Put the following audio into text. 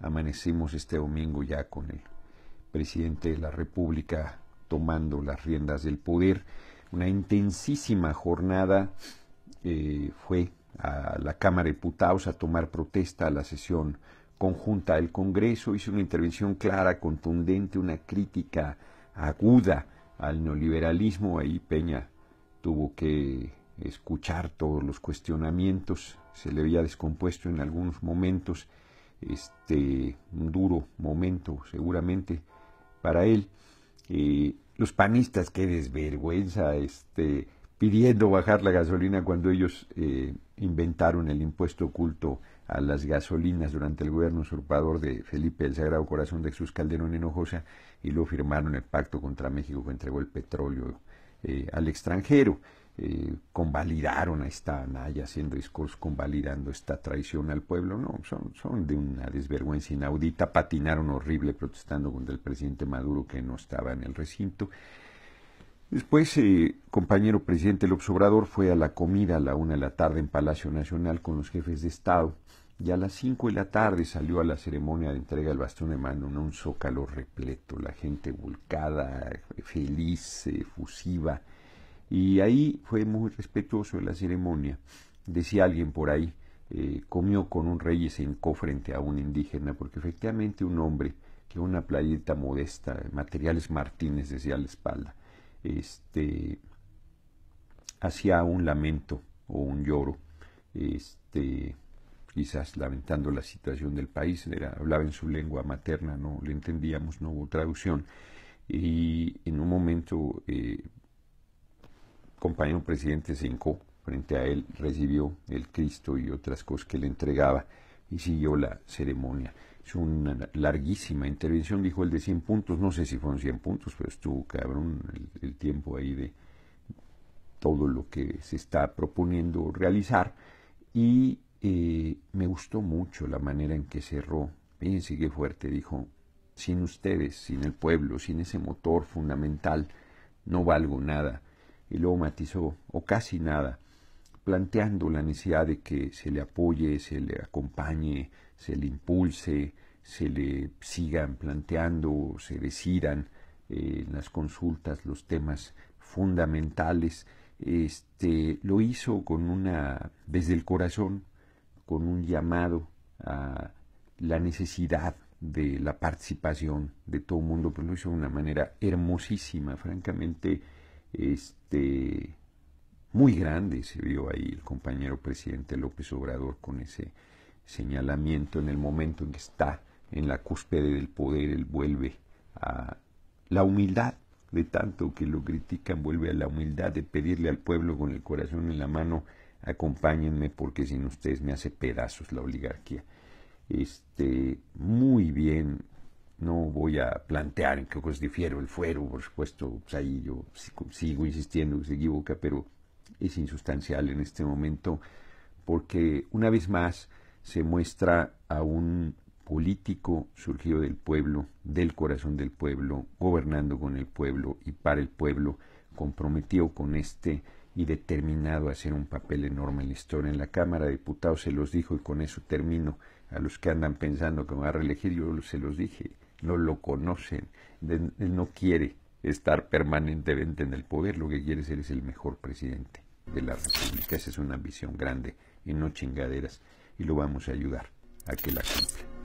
amanecemos este domingo ya con el presidente de la República tomando las riendas del poder. Una intensísima jornada eh, fue a la Cámara de Diputados a tomar protesta a la sesión conjunta del Congreso, hizo una intervención clara, contundente, una crítica aguda al neoliberalismo. Ahí Peña tuvo que escuchar todos los cuestionamientos, se le había descompuesto en algunos momentos este, un duro momento seguramente para él. Eh, los panistas, qué desvergüenza, este, pidiendo bajar la gasolina cuando ellos eh, inventaron el impuesto oculto a las gasolinas durante el gobierno usurpador de Felipe el Sagrado Corazón de Jesús Calderón Hinojosa y luego firmaron el pacto contra México que entregó el petróleo eh, al extranjero. Eh, convalidaron a esta Anaya haciendo discursos convalidando esta traición al pueblo. No, son, son de una desvergüenza inaudita. Patinaron horrible protestando contra el presidente Maduro que no estaba en el recinto. Después, eh, compañero presidente el Obrador fue a la comida a la una de la tarde en Palacio Nacional con los jefes de Estado y a las cinco de la tarde salió a la ceremonia de entrega del bastón de mano en un zócalo repleto, la gente volcada, feliz, efusiva. Eh, y ahí fue muy respetuoso de la ceremonia. Decía alguien por ahí, eh, comió con un rey y se hincó frente a un indígena, porque efectivamente un hombre que una playita modesta, materiales Martínez decía a la espalda, este, hacía un lamento o un lloro, este, quizás lamentando la situación del país, era, hablaba en su lengua materna, no le entendíamos, no hubo traducción, y en un momento eh, compañero presidente se frente a él, recibió el Cristo y otras cosas que le entregaba y siguió la ceremonia. Es una larguísima intervención, dijo el de 100 puntos, no sé si fueron 100 puntos, pero estuvo cabrón el, tiempo ahí de todo lo que se está proponiendo realizar y eh, me gustó mucho la manera en que cerró. bien sigue fuerte, dijo, sin ustedes, sin el pueblo, sin ese motor fundamental, no valgo nada y luego matizó, o casi nada, planteando la necesidad de que se le apoye, se le acompañe, se le impulse, se le sigan planteando, se decidan eh, en las consultas los temas fundamentales. Este, lo hizo con una, desde el corazón, con un llamado a la necesidad de la participación de todo el mundo, pero lo hizo de una manera hermosísima, francamente este, muy grande se vio ahí el compañero presidente López Obrador con ese señalamiento en el momento en que está en la cúspide del poder, él vuelve a la humildad de tanto que lo critican, vuelve a la humildad de pedirle al pueblo con el corazón en la mano, acompáñenme porque sin ustedes me hace pedazos la oligarquía. Este, muy bien no voy a plantear en qué cosas difiero. El fuero, por supuesto, pues ahí yo sigo insistiendo que se equivoca, pero es insustancial en este momento porque una vez más se muestra a un político surgido del pueblo, del corazón del pueblo, gobernando con el pueblo y para el pueblo, comprometido con este y determinado a hacer un papel enorme en la historia. En la Cámara de Diputados se los dijo y con eso termino. A los que andan pensando que van a reelegir, yo se los dije no lo conocen, no quiere estar permanentemente en el poder, lo que quiere ser es el mejor presidente de la República, esa es una ambición grande y no chingaderas, y lo vamos a ayudar a que la cumpla.